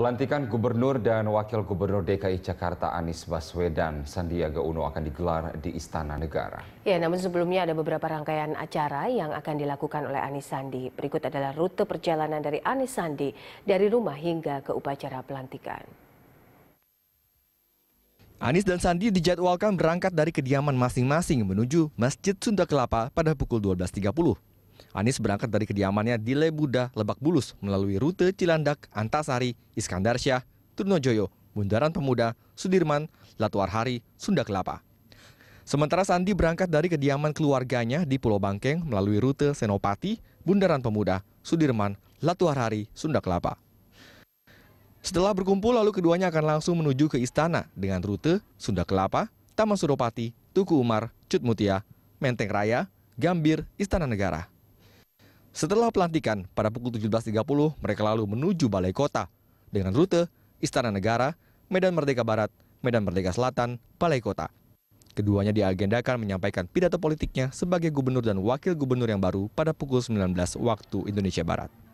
Pelantikan Gubernur dan Wakil Gubernur DKI Jakarta Anies Baswedan Sandiaga Uno akan digelar di Istana Negara. Ya, namun sebelumnya ada beberapa rangkaian acara yang akan dilakukan oleh Anies Sandi. Berikut adalah rute perjalanan dari Anies Sandi dari rumah hingga ke upacara pelantikan. Anies dan Sandi dijadwalkan berangkat dari kediaman masing-masing menuju Masjid Sunda Kelapa pada pukul 12.30. Anies berangkat dari kediamannya di Lebuda, Lebak Bulus melalui rute Cilandak, Antasari, Iskandar Syah, Turnojoyo, Bundaran Pemuda, Sudirman, Latuarhari, Sunda Kelapa. Sementara Sandi berangkat dari kediaman keluarganya di Pulau Bangkeng melalui rute Senopati, Bundaran Pemuda, Sudirman, Latuarhari, Sunda Kelapa. Setelah berkumpul, lalu keduanya akan langsung menuju ke istana dengan rute Sunda Kelapa, Taman Suropati, Tuku Umar, Cutmutia, Menteng Raya, Gambir, Istana Negara. Setelah pelantikan, pada pukul 17.30 mereka lalu menuju Balai Kota dengan rute Istana Negara, Medan Merdeka Barat, Medan Merdeka Selatan, Balai Kota. Keduanya diagendakan menyampaikan pidato politiknya sebagai gubernur dan wakil gubernur yang baru pada pukul 19 waktu Indonesia Barat.